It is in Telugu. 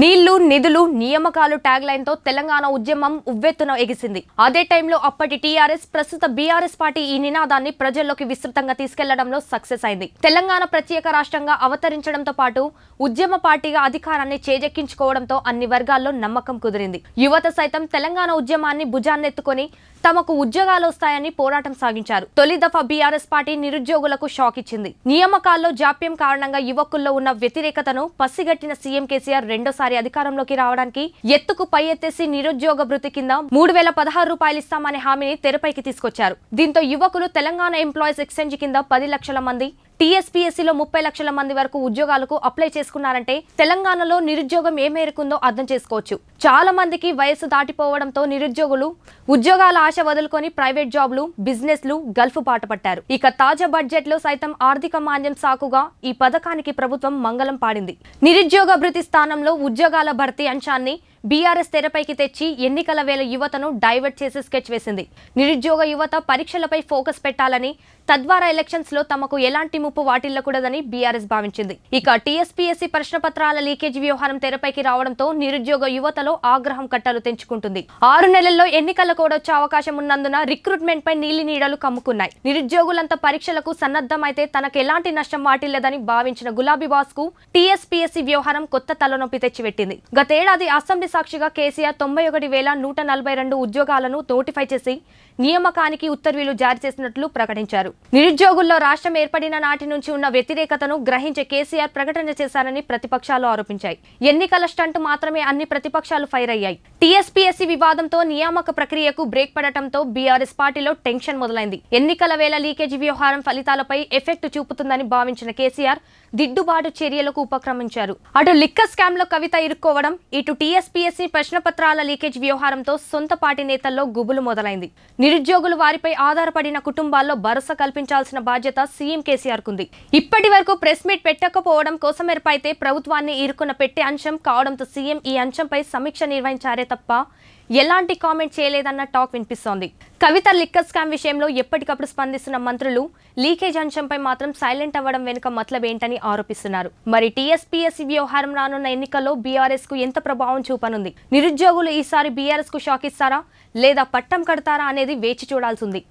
నీళ్లు నిధులు నియామకాలు ట్యాగ్ లైన్ తో తెలంగాణ ఉద్యమం ఉవ్వెత్తున ఎగిసింది అదే టైంలో అప్పటి టీఆర్ఎస్ ప్రస్తుత బీఆర్ఎస్ పార్టీ ఈ నినాదాన్ని ప్రజల్లోకి విస్తృతంగా తీసుకెళ్లడంలో సక్సెస్ అయింది తెలంగాణ ప్రత్యేక రాష్ట్రంగా అవతరించడంతో పాటు ఉద్యమ పార్టీగా అధికారాన్ని చేజెక్కించుకోవడంతో అన్ని వర్గాల్లో నమ్మకం కుదిరింది యువత సైతం తెలంగాణ ఉద్యమాన్ని భుజాన్నెత్తుకుని తమకు ఉద్యోగాలు వస్తాయని పోరాటం సాగించారు తొలి దఫా బీఆర్ఎస్ పార్టీ నిరుద్యోగులకు షాక్ ఇచ్చింది నియామకాల్లో జాప్యం కారణంగా యువకుల్లో ఉన్న వ్యతిరేకతను పసిగట్టిన సీఎం కేసీఆర్ రెండో మరోసారి అధికారంలోకి రావడానికి ఎత్తుకు పై ఎత్తేసి నిరుద్యోగ భృతి కింద మూడు వేల పదహారు రూపాయలు ఇస్తామనే హామీని తెరపైకి తీసుకొచ్చారు దీంతో యువకులు తెలంగాణ ఎంప్లాయీస్ ఎక్స్చేంజ్ కింద పది లక్షల మంది టీఎస్పీఎస్సీలో ముప్పై లక్షల మంది వరకు ఉద్యోగాలకు అప్లై చేసుకున్నారంటే తెలంగాణలో నిరుద్యోగం ఏ మేరకుందో అర్థం చేసుకోవచ్చు చాలా మందికి వయస్సు దాటిపోవడంతో నిరుద్యోగులు ఉద్యోగాల ఆశ వదులుకొని ప్రైవేట్ జాబ్లు బిజినెస్లు గల్ఫ్ పాట పట్టారు ఇక తాజా బడ్జెట్ లో సైతం ఆర్థిక మాంద్యం సాకుగా ఈ పథకానికి ప్రభుత్వం మంగళం పాడింది నిరుద్యోగ భృతి స్థానంలో ఉద్యోగాల భర్తీ అంశాన్ని బీఆర్ఎస్ తెరపైకి తెచ్చి ఎన్నికల వేళ యువతను డైవర్ట్ చేసి స్కెచ్ వేసింది నిరుద్యోగ యువత పరీక్షలపై ఫోకస్ పెట్టాలని తద్వారా ఎలక్షన్స్ లో తమకు ఎలాంటి ముప్పు వాటిల్లకూడదని బీఆర్ఎస్ భావించింది ఇక టీఎస్పీఎస్సీ ప్రశ్న పత్రాల లీకేజ్ వ్యవహారం తెరపైకి రావడంతో నిరుద్యోగ యువతలో ఆగ్రహం కట్టలు తెంచుకుంటుంది ఆరు నెలల్లో ఎన్నికల వచ్చే అవకాశం ఉన్నందున రిక్రూట్మెంట్ పై నీలి నీడలు కమ్ముకున్నాయి నిరుద్యోగులంతా పరీక్షలకు సన్నద్దమైతే తనకు ఎలాంటి నష్టం వాటిల్లదని భావించిన గులాబీ బాస్ కు టీఎస్పీఎస్సీ వ్యవహారం కొత్త తలనొప్పి తెచ్చిపెట్టింది గతేడాది అసెంబ్లీ ఉగాది సాక్షిగా కేసీఆర్ తొంభై ఒకటి వేల నూట నలభై రెండు ఉద్యోగాలను నోటిఫై చేసి నియామకానికి ఉత్తర్వులు జారీ చేసినట్లు ప్రకటించారు నిరుద్యోగుల్లో రాష్ట్రం ఏర్పడిన నాటి నుంచి ఉన్న వ్యతిరేకతను గ్రహించే కేసీఆర్ ప్రకటన చేశారని ప్రతిపక్షాలు ఆరోపించాయి ఎన్నికల స్టంట్ మాత్రమే అన్ని ప్రతిపక్షాలు ఫైర్ అయ్యాయి టీఎస్పీఎస్సీ వివాదంతో నియామక ప్రక్రియకు బ్రేక్ పడటంతో బీఆర్ఎస్ పార్టీలో టెన్షన్ మొదలైంది ఎన్నికల వేళ లీకేజీ వ్యవహారం ఫలితాలపై ఎఫెక్ట్ చూపుతుందని భావించిన కేసీఆర్ దిద్దుబాటు చర్యలకు ఉపక్రమించారు అటు లిక్క లో కవిత ఇరుక్కోవడం ఇటు టీఎస్పీ యూపీఎస్సీ ప్రశ్నపత్రాల లీకేజ్ వ్యవహారంతో సొంత పార్టీ నేతల్లో గుబులు మొదలైంది నిరుద్యోగులు వారిపై ఆధారపడిన కుటుంబాల్లో భరోసా కల్పించాల్సిన బాధ్యత సీఎం కేసీఆర్ కుంది ఇప్పటి వరకు ప్రెస్ మీట్ పెట్టకపోవడం కోసమెరపైతే ప్రభుత్వాన్ని ఇరుకున పెట్టే అంశం కావడంతో సీఎం ఈ అంశంపై సమీక్ష నిర్వహించారే తప్ప ఎలాంటి కామెంట్ చేయలేదన్న టాక్ వినిపిస్తోంది కవిత లిక్కర్ స్కామ్ విషయంలో ఎప్పటికప్పుడు స్పందిస్తున్న మంత్రులు లీకేజ్ అంశంపై మాత్రం సైలెంట్ అవ్వడం వెనుక మతలబేంటని ఆరోపిస్తున్నారు మరి టీఎస్పీఎస్సీ వ్యవహారం రానున్న ఎన్నికల్లో బీఆర్ఎస్ కు ఎంత ప్రభావం చూపనుంది నిరుద్యోగులు ఈసారి బీఆర్ఎస్ కు షాక్ ఇస్తారా లేదా పట్టం కడతారా అనేది వేచి చూడాల్సింది